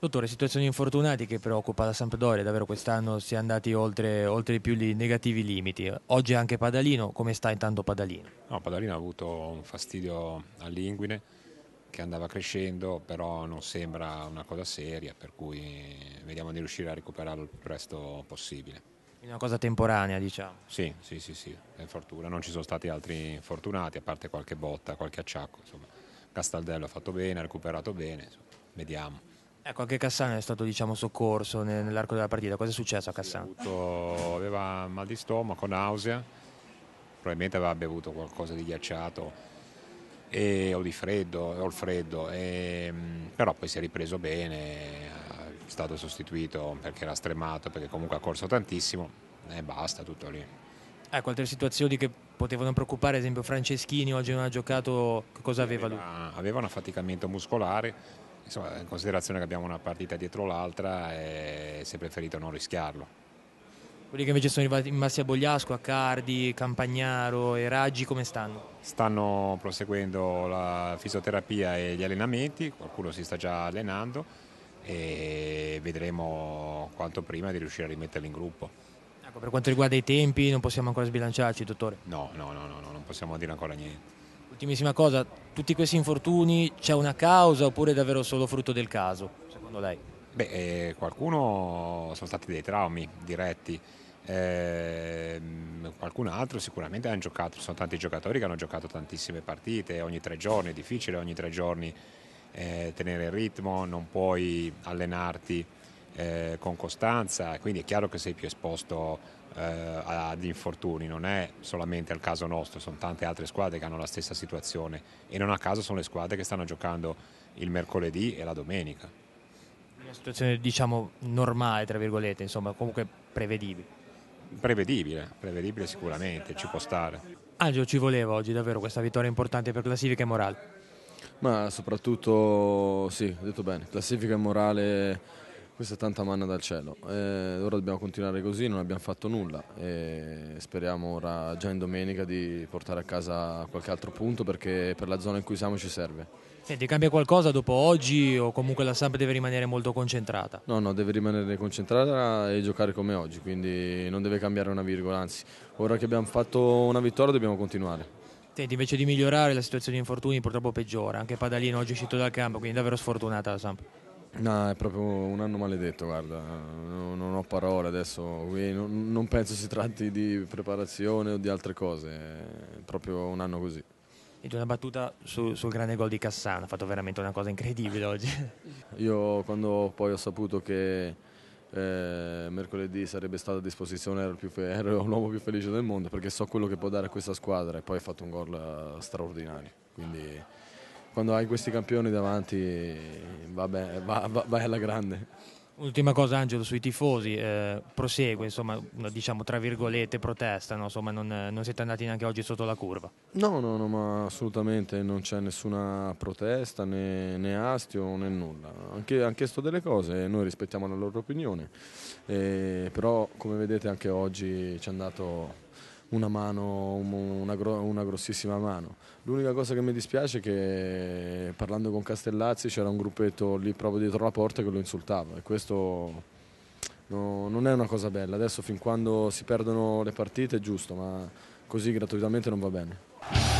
Dottore, situazioni infortunati che preoccupa la Sampdoria, davvero quest'anno si è andati oltre, oltre più i negativi limiti. Oggi anche Padalino, come sta intanto Padalino? No, Padalino ha avuto un fastidio all'inguine che andava crescendo, però non sembra una cosa seria, per cui vediamo di riuscire a recuperarlo il più presto possibile. Una cosa temporanea, diciamo. Sì, sì, sì, sì, per fortuna. Non ci sono stati altri infortunati, a parte qualche botta, qualche acciacco. Insomma. Castaldello ha fatto bene, ha recuperato bene, insomma. vediamo. Ecco, eh, anche Cassano è stato diciamo, soccorso nell'arco della partita. Cosa è successo a Cassano? Sì, avuto, aveva mal di stomaco, nausea, probabilmente aveva bevuto qualcosa di ghiacciato e, o di freddo, o il freddo, e, mm, però poi si è ripreso bene, è stato sostituito perché era stremato, perché comunque ha corso tantissimo e basta, tutto lì. Ecco, altre situazioni che potevano preoccupare, ad esempio Franceschini oggi non ha giocato, che cosa aveva, aveva lui? Aveva un affaticamento muscolare, insomma, in considerazione che abbiamo una partita dietro l'altra e eh, si è preferito non rischiarlo. Quelli che invece sono in a Bogliasco, a Campagnaro e Raggi, come stanno? Stanno proseguendo la fisioterapia e gli allenamenti, qualcuno si sta già allenando e vedremo quanto prima di riuscire a rimetterli in gruppo. Ecco, per quanto riguarda i tempi non possiamo ancora sbilanciarci, dottore. No, no, no, no, non possiamo dire ancora niente. Ultimissima cosa, tutti questi infortuni c'è una causa oppure è davvero solo frutto del caso, secondo lei? Beh, eh, qualcuno sono stati dei traumi diretti, eh, qualcun altro sicuramente hanno giocato, sono tanti giocatori che hanno giocato tantissime partite, ogni tre giorni è difficile, ogni tre giorni eh, tenere il ritmo, non puoi allenarti eh, con costanza, quindi è chiaro che sei più esposto eh, ad infortuni, non è solamente al caso nostro, sono tante altre squadre che hanno la stessa situazione e non a caso sono le squadre che stanno giocando il mercoledì e la domenica. Una situazione diciamo normale, tra virgolette, insomma, comunque prevedibile. Prevedibile, prevedibile sicuramente, ci può stare. Angelo, ci voleva oggi davvero questa vittoria importante per classifica e morale? Ma soprattutto, sì, ho detto bene, classifica e morale questa è tanta manna dal cielo, eh, ora dobbiamo continuare così, non abbiamo fatto nulla e speriamo ora già in domenica di portare a casa qualche altro punto perché per la zona in cui siamo ci serve. Senti, cambia qualcosa dopo oggi o comunque la Samp deve rimanere molto concentrata? No, no, deve rimanere concentrata e giocare come oggi, quindi non deve cambiare una virgola, anzi ora che abbiamo fatto una vittoria dobbiamo continuare. Senti, invece di migliorare la situazione di infortuni purtroppo peggiora, anche Padalino oggi è uscito dal campo, quindi davvero sfortunata la Samp. No, è proprio un anno maledetto, guarda, non ho parole adesso, non penso si tratti di preparazione o di altre cose, è proprio un anno così. E tu una battuta su, sul grande gol di Cassano, ha fatto veramente una cosa incredibile oggi. Io quando poi ho saputo che eh, mercoledì sarebbe stato a disposizione ero, più, ero l'uomo più felice del mondo perché so quello che può dare a questa squadra e poi ha fatto un gol eh, straordinario, quindi quando hai questi campioni davanti vabbè, va, va, vai alla grande. Ultima cosa Angelo sui tifosi, eh, prosegue insomma, diciamo tra virgolette protesta, no? insomma, non, non, siete andati neanche oggi sotto la curva? No, no, no, ma assolutamente non c'è nessuna protesta né, né astio né nulla, anche, hanno chiesto delle cose e noi rispettiamo la loro opinione, eh, però come vedete anche oggi ci è andato una mano, una, una, grossissima mano. L'unica cosa che mi dispiace è che parlando con Castellazzi c'era un gruppetto lì proprio dietro la porta che lo insultava e questo no, non è una cosa bella. Adesso fin quando si perdono le partite è giusto, ma così gratuitamente non va bene.